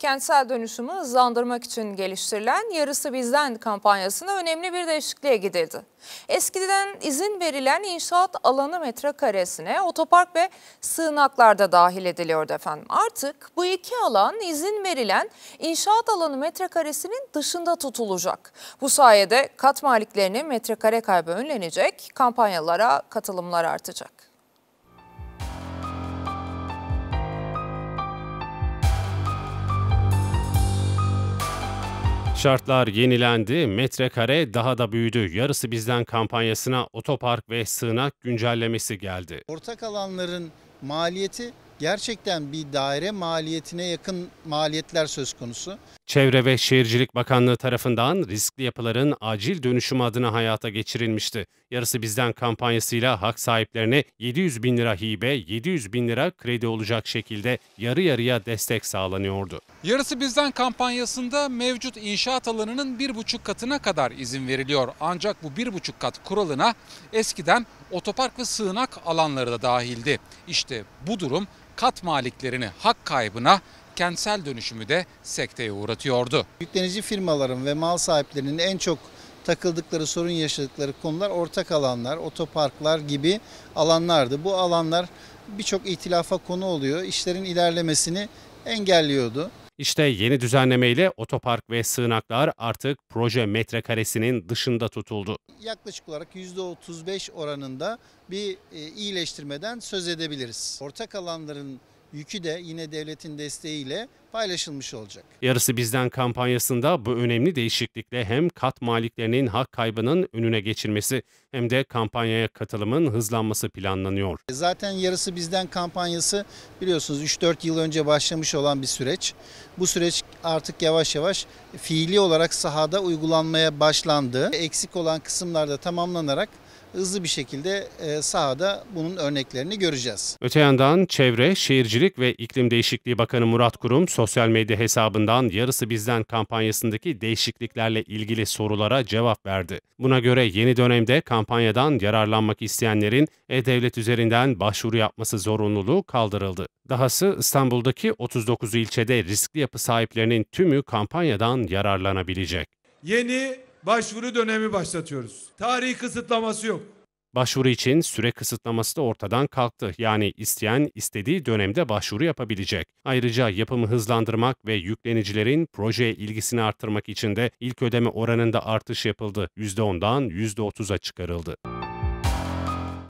Kentsel dönüşümü hızlandırmak için geliştirilen Yarısı Bizden kampanyasına önemli bir değişikliğe gidildi. Eskiden izin verilen inşaat alanı metrekaresine otopark ve sığınaklarda dahil ediliyordu efendim. Artık bu iki alan izin verilen inşaat alanı metrekaresinin dışında tutulacak. Bu sayede kat maliklerinin metrekare kaybı önlenecek, kampanyalara katılımlar artacak. Şartlar yenilendi, metrekare daha da büyüdü. Yarısı bizden kampanyasına otopark ve sığınak güncellemesi geldi. Ortak alanların maliyeti gerçekten bir daire maliyetine yakın maliyetler söz konusu. Çevre ve Şehircilik Bakanlığı tarafından riskli yapıların acil dönüşüm adına hayata geçirilmişti. Yarısı bizden kampanyasıyla hak sahiplerine 700 bin lira hibe, 700 bin lira kredi olacak şekilde yarı yarıya destek sağlanıyordu. Yarısı bizden kampanyasında mevcut inşaat alanının 1,5 katına kadar izin veriliyor. Ancak bu 1,5 kat kuralına eskiden otopark ve sığınak alanları da dahildi. İşte bu durum kat maliklerini hak kaybına kentsel dönüşümü de sekteye uğratıyordu. Yüklenici firmaların ve mal sahiplerinin en çok takıldıkları, sorun yaşadıkları konular ortak alanlar, otoparklar gibi alanlardı. Bu alanlar birçok itilafa konu oluyor. işlerin ilerlemesini engelliyordu. İşte yeni düzenlemeyle otopark ve sığınaklar artık proje metrekaresinin dışında tutuldu. Yaklaşık olarak %35 oranında bir e, iyileştirmeden söz edebiliriz. Ortak alanların yükü de yine devletin desteğiyle paylaşılmış olacak. Yarısı Bizden kampanyasında bu önemli değişiklikle hem kat maliklerinin hak kaybının önüne geçilmesi hem de kampanyaya katılımın hızlanması planlanıyor. E, zaten Yarısı Bizden kampanyası biliyorsunuz 3-4 yıl önce başlamış olan bir süreç. Bu süreç artık yavaş yavaş fiili olarak sahada uygulanmaya başlandı. Eksik olan kısımlarda tamamlanarak hızlı bir şekilde e, sahada bunun örneklerini göreceğiz. Öte yandan Çevre, Şehircilik ve İklim Değişikliği Bakanı Murat Kurum sosyal medya hesabından Yarısı Bizden kampanyasındaki değişikliklerle ilgili sorulara cevap verdi. Buna göre yeni dönemde kampanyadan yararlanmak isteyenlerin e-devlet üzerinden başvuru yapması zorunluluğu kaldırıldı. Dahası İstanbul'daki 39 ilçede riskli yapı sahiplerinin tümü kampanyadan yararlanabilecek. Yeni başvuru dönemi başlatıyoruz. Tarih kısıtlaması yok. Başvuru için süre kısıtlaması da ortadan kalktı. Yani isteyen istediği dönemde başvuru yapabilecek. Ayrıca yapımı hızlandırmak ve yüklenicilerin projeye ilgisini artırmak için de ilk ödeme oranında artış yapıldı. %10'dan %30'a çıkarıldı.